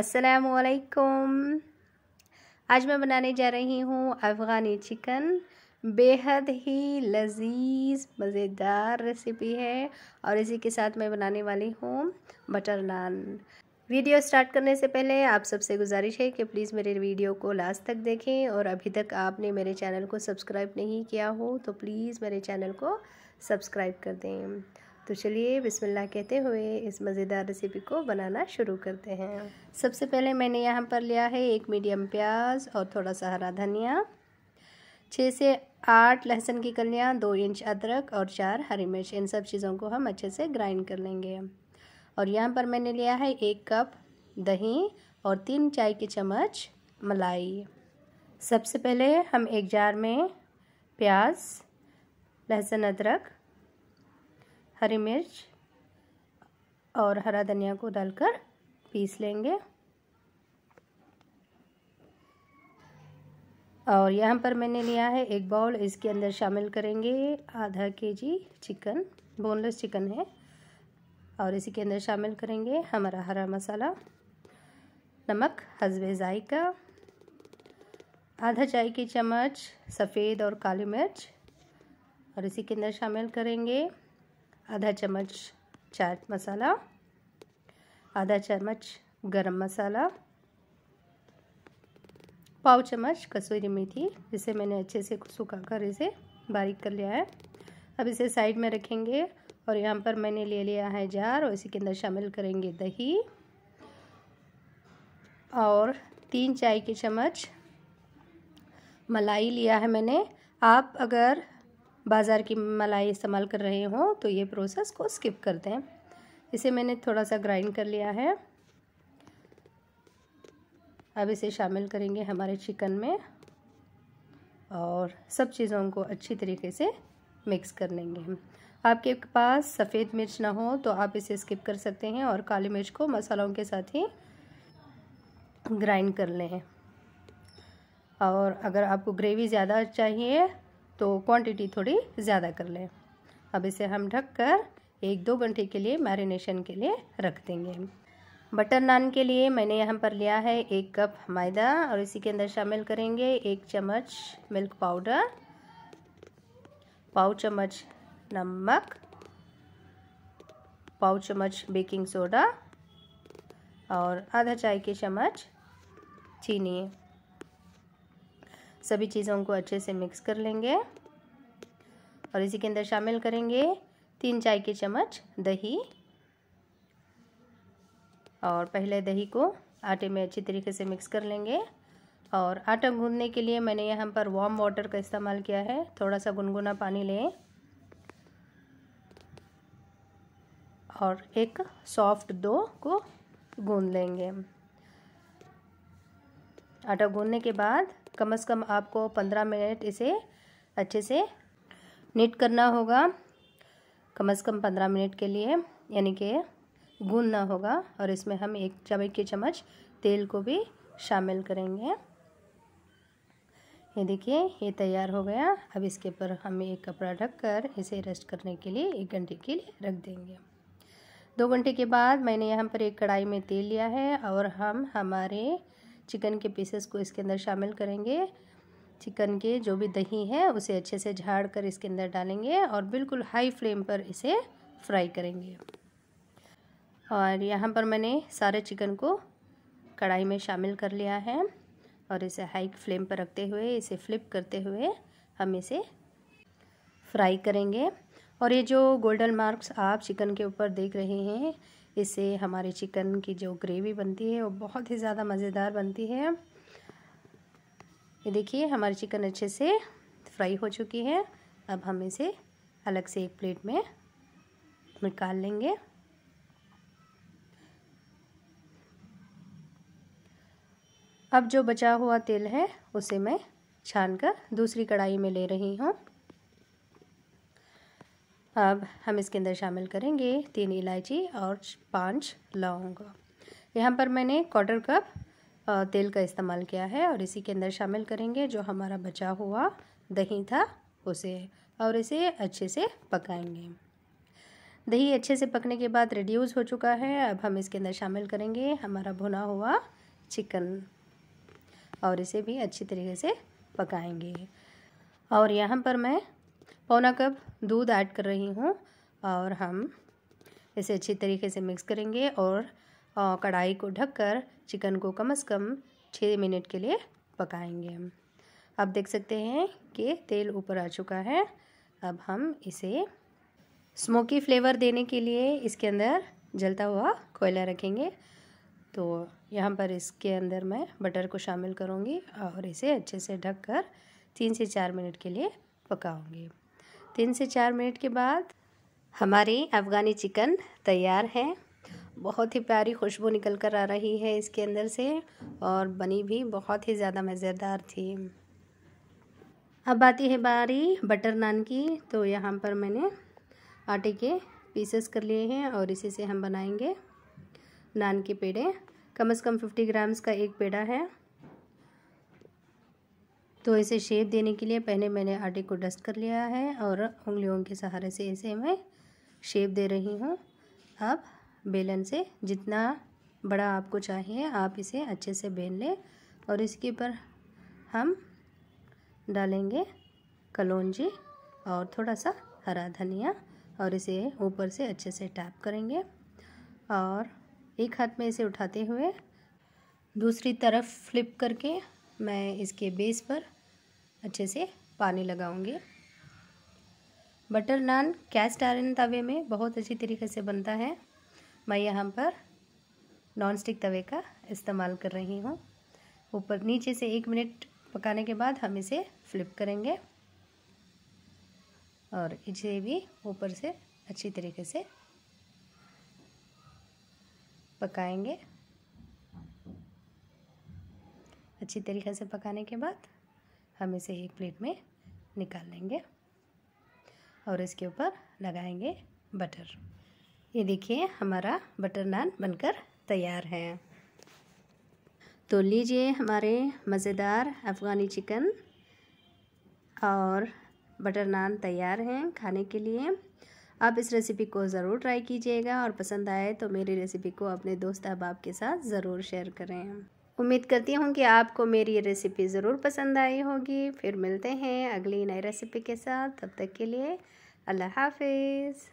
असलकुम आज मैं बनाने जा रही हूँ अफ़गानी चिकन बेहद ही लजीज मज़ेदार रेसिपी है और इसी के साथ मैं बनाने वाली हूँ बटर नान वीडियो स्टार्ट करने से पहले आप सबसे गुजारिश है कि प्लीज़ मेरे वीडियो को लास्ट तक देखें और अभी तक आपने मेरे चैनल को सब्सक्राइब नहीं किया हो तो प्लीज़ मेरे चैनल को सब्सक्राइब कर दें तो चलिए बिस्मिल्लाह कहते हुए इस मज़ेदार रेसिपी को बनाना शुरू करते हैं सबसे पहले मैंने यहाँ पर लिया है एक मीडियम प्याज और थोड़ा सा हरा धनिया छः से आठ लहसुन की कलियाँ दो इंच अदरक और चार हरी मिर्च इन सब चीज़ों को हम अच्छे से ग्राइंड कर लेंगे और यहाँ पर मैंने लिया है एक कप दही और तीन चाय के चम्मच मलाई सबसे पहले हम एक जार में प्याज लहसुन अदरक हरी मिर्च और हरा धनिया को डालकर पीस लेंगे और यहाँ पर मैंने लिया है एक बाउल इसके अंदर शामिल करेंगे आधा के जी चिकन बोनलेस चिकन है और इसी के अंदर शामिल करेंगे हमारा हरा मसाला नमक हसब ज़ायका आधा चाय की चम्मच सफ़ेद और काली मिर्च और इसी के अंदर शामिल करेंगे आधा चम्मच चाट मसाला आधा चम्मच गरम मसाला पाव चम्मच कसूरी मेथी जिसे मैंने अच्छे से सुखा कर इसे बारीक कर लिया है अब इसे साइड में रखेंगे और यहाँ पर मैंने ले लिया है जार और इसी के अंदर शामिल करेंगे दही और तीन चाय के चम्मच मलाई लिया है मैंने आप अगर बाज़ार की मलाई इस्तेमाल कर रहे हों तो ये प्रोसेस को स्किप कर दें इसे मैंने थोड़ा सा ग्राइंड कर लिया है अब इसे शामिल करेंगे हमारे चिकन में और सब चीज़ों को अच्छी तरीके से मिक्स कर लेंगे हम आपके पास सफ़ेद मिर्च ना हो तो आप इसे स्किप कर सकते हैं और काली मिर्च को मसालों के साथ ही ग्राइंड कर लें और अगर आपको ग्रेवी ज़्यादा चाहिए तो क्वांटिटी थोड़ी ज़्यादा कर लें अब इसे हम ढक कर एक दो घंटे के लिए मैरिनेशन के लिए रख देंगे बटर नान के लिए मैंने यहाँ पर लिया है एक कप मैदा और इसी के अंदर शामिल करेंगे एक चम्मच मिल्क पाउडर पाव चम्मच नमक पाव चम्मच बेकिंग सोडा और आधा चाय के चम्मच चीनी सभी चीज़ों को अच्छे से मिक्स कर लेंगे और इसी के अंदर शामिल करेंगे तीन चाय के चम्मच दही और पहले दही को आटे में अच्छी तरीके से मिक्स कर लेंगे और आटा गूंदने के लिए मैंने यहाँ पर वार्म वाटर का इस्तेमाल किया है थोड़ा सा गुनगुना पानी लें और एक सॉफ्ट दो को गूंद लेंगे आटा गूंदने के बाद कम से कम आपको पंद्रह मिनट इसे अच्छे से निट करना होगा कम से कम पंद्रह मिनट के लिए यानी कि गूंदना होगा और इसमें हम एक चमक के चम्मच तेल को भी शामिल करेंगे ये देखिए ये तैयार हो गया अब इसके ऊपर हम एक कपड़ा रख कर इसे रेस्ट करने के लिए एक घंटे के लिए रख देंगे दो घंटे के बाद मैंने यहाँ पर एक कढ़ाई में तेल लिया है और हम हमारे चिकन के पीसेस को इसके अंदर शामिल करेंगे चिकन के जो भी दही है उसे अच्छे से झाड़ कर इसके अंदर डालेंगे और बिल्कुल हाई फ्लेम पर इसे फ्राई करेंगे और यहाँ पर मैंने सारे चिकन को कढ़ाई में शामिल कर लिया है और इसे हाई फ्लेम पर रखते हुए इसे फ्लिप करते हुए हम इसे फ्राई करेंगे और ये जो गोल्डन मार्क्स आप चिकन के ऊपर देख रहे हैं तरीके हमारे चिकन की जो ग्रेवी बनती है वो बहुत ही ज़्यादा मज़ेदार बनती है ये देखिए हमारी चिकन अच्छे से फ्राई हो चुकी है अब हम इसे अलग से एक प्लेट में निकाल लेंगे अब जो बचा हुआ तेल है उसे मैं छान कर दूसरी कढ़ाई में ले रही हूँ अब हम इसके अंदर शामिल करेंगे तीन इलायची और पांच लौंग यहाँ पर मैंने क्वार्टर कप तेल का इस्तेमाल किया है और इसी के अंदर शामिल करेंगे जो हमारा बचा हुआ दही था उसे और इसे अच्छे से पकाएंगे दही अच्छे से पकने के बाद रिड्यूज़ हो चुका है अब हम इसके अंदर शामिल करेंगे हमारा भुना हुआ चिकन और इसे भी अच्छी तरीके से पकाएंगे और यहाँ पर मैं पौना कप दूध ऐड कर रही हूँ और हम इसे अच्छी तरीके से मिक्स करेंगे और कढ़ाई को ढककर चिकन को कम से कम छः मिनट के लिए पकाएंगे हम अब देख सकते हैं कि तेल ऊपर आ चुका है अब हम इसे स्मोकी फ्लेवर देने के लिए इसके अंदर जलता हुआ कोयला रखेंगे तो यहाँ पर इसके अंदर मैं बटर को शामिल करूँगी और इसे अच्छे से ढककर तीन से चार मिनट के लिए पकाऊँगी तीन से चार मिनट के बाद हमारी अफ़गानी चिकन तैयार है बहुत ही प्यारी खुशबू निकल कर आ रही है इसके अंदर से और बनी भी बहुत ही ज़्यादा मज़ेदार थी अब आती है बारी बटर नान की तो यहाँ पर मैंने आटे के पीसेस कर लिए हैं और इसी से हम बनाएंगे नान के पेड़े कम से कम फिफ्टी ग्राम्स का एक पेड़ा है तो इसे शेप देने के लिए पहले मैंने आटे को डस्ट कर लिया है और उंगलियों के सहारे से इसे मैं शेप दे रही हूँ अब बेलन से जितना बड़ा आपको चाहिए आप इसे अच्छे से बेल लें और इसके ऊपर हम डालेंगे कलौजी और थोड़ा सा हरा धनिया और इसे ऊपर से अच्छे से टैप करेंगे और एक हाथ में इसे उठाते हुए दूसरी तरफ फ्लिप करके मैं इसके बेस पर अच्छे से पानी लगाऊंगी बटर नान कैस्ट आयरन तवे में बहुत अच्छी तरीके से बनता है मैं यहाँ पर नॉन स्टिक तवे का इस्तेमाल कर रही हूँ ऊपर नीचे से एक मिनट पकाने के बाद हम इसे फ्लिप करेंगे और इसे भी ऊपर से अच्छी तरीके से पकाएंगे अच्छी तरीक़े से पकाने के बाद हम इसे एक प्लेट में निकाल लेंगे और इसके ऊपर लगाएंगे बटर ये देखिए हमारा बटर नान बनकर तैयार है तो लीजिए हमारे मज़ेदार अफ़गानी चिकन और बटर नान तैयार हैं खाने के लिए आप इस रेसिपी को ज़रूर ट्राई कीजिएगा और पसंद आए तो मेरी रेसिपी को अपने दोस्त अहबाब के साथ ज़रूर शेयर करें उम्मीद करती हूँ कि आपको मेरी ये रेसिपी ज़रूर पसंद आई होगी फिर मिलते हैं अगली नई रेसिपी के साथ तब तक के लिए अल्लाह हाफिज़